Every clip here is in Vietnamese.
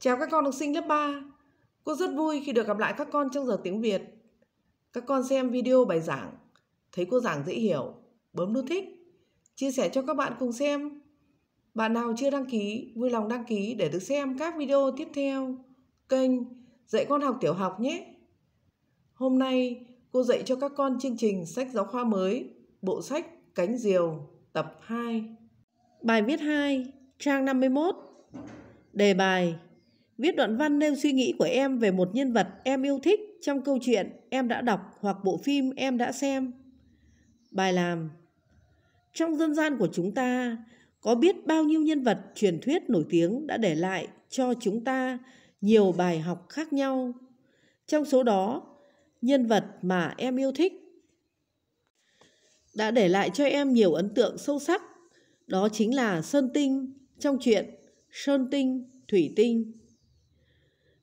Chào các con học sinh lớp 3. Cô rất vui khi được gặp lại các con trong giờ tiếng Việt. Các con xem video bài giảng, thấy cô giảng dễ hiểu, bấm nút thích, chia sẻ cho các bạn cùng xem. Bạn nào chưa đăng ký, vui lòng đăng ký để được xem các video tiếp theo kênh Dạy con học tiểu học nhé. Hôm nay cô dạy cho các con chương trình sách giáo khoa mới, bộ sách Cánh diều tập 2. Bài viết 2, trang 51. Đề bài Viết đoạn văn nêu suy nghĩ của em về một nhân vật em yêu thích trong câu chuyện em đã đọc hoặc bộ phim em đã xem. Bài làm Trong dân gian của chúng ta, có biết bao nhiêu nhân vật truyền thuyết nổi tiếng đã để lại cho chúng ta nhiều bài học khác nhau. Trong số đó, nhân vật mà em yêu thích đã để lại cho em nhiều ấn tượng sâu sắc. Đó chính là Sơn Tinh trong chuyện Sơn Tinh, Thủy Tinh.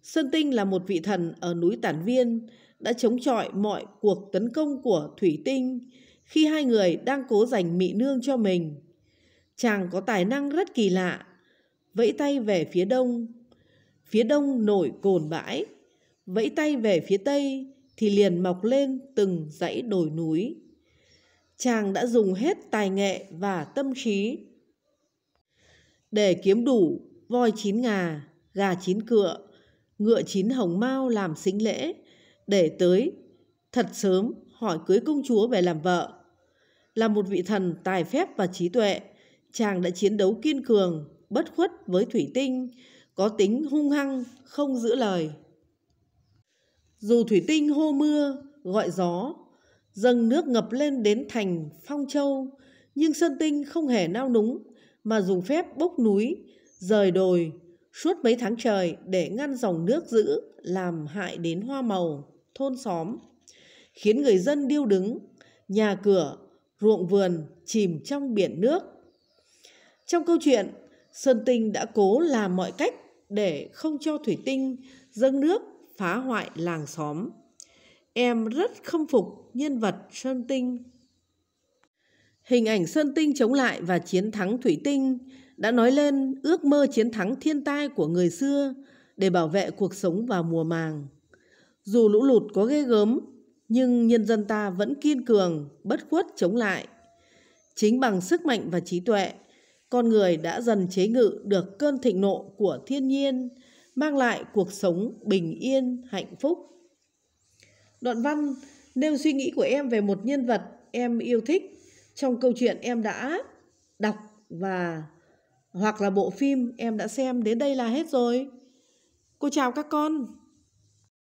Sơn Tinh là một vị thần ở núi Tản Viên, đã chống chọi mọi cuộc tấn công của Thủy Tinh khi hai người đang cố giành mị nương cho mình. Chàng có tài năng rất kỳ lạ, vẫy tay về phía đông. Phía đông nổi cồn bãi, vẫy tay về phía tây thì liền mọc lên từng dãy đồi núi. Chàng đã dùng hết tài nghệ và tâm trí để kiếm đủ voi chín ngà, gà chín cựa, ngựa chín hồng mao làm xính lễ, để tới thật sớm hỏi cưới công chúa về làm vợ. Là một vị thần tài phép và trí tuệ, chàng đã chiến đấu kiên cường, bất khuất với thủy tinh, có tính hung hăng, không giữ lời. Dù thủy tinh hô mưa, gọi gió, dâng nước ngập lên đến thành Phong Châu, nhưng Sơn Tinh không hề nao núng mà dùng phép bốc núi, rời đồi, Suốt mấy tháng trời để ngăn dòng nước giữ làm hại đến hoa màu, thôn xóm, khiến người dân điêu đứng, nhà cửa, ruộng vườn chìm trong biển nước. Trong câu chuyện, Sơn Tinh đã cố làm mọi cách để không cho thủy tinh dâng nước phá hoại làng xóm. Em rất khâm phục nhân vật Sơn Tinh. Hình ảnh Sơn Tinh chống lại và chiến thắng thủy tinh đã nói lên ước mơ chiến thắng thiên tai của người xưa để bảo vệ cuộc sống vào mùa màng. Dù lũ lụt có ghê gớm, nhưng nhân dân ta vẫn kiên cường, bất khuất chống lại. Chính bằng sức mạnh và trí tuệ, con người đã dần chế ngự được cơn thịnh nộ của thiên nhiên, mang lại cuộc sống bình yên, hạnh phúc. Đoạn văn nêu suy nghĩ của em về một nhân vật em yêu thích trong câu chuyện em đã đọc và hoặc là bộ phim em đã xem đến đây là hết rồi cô chào các con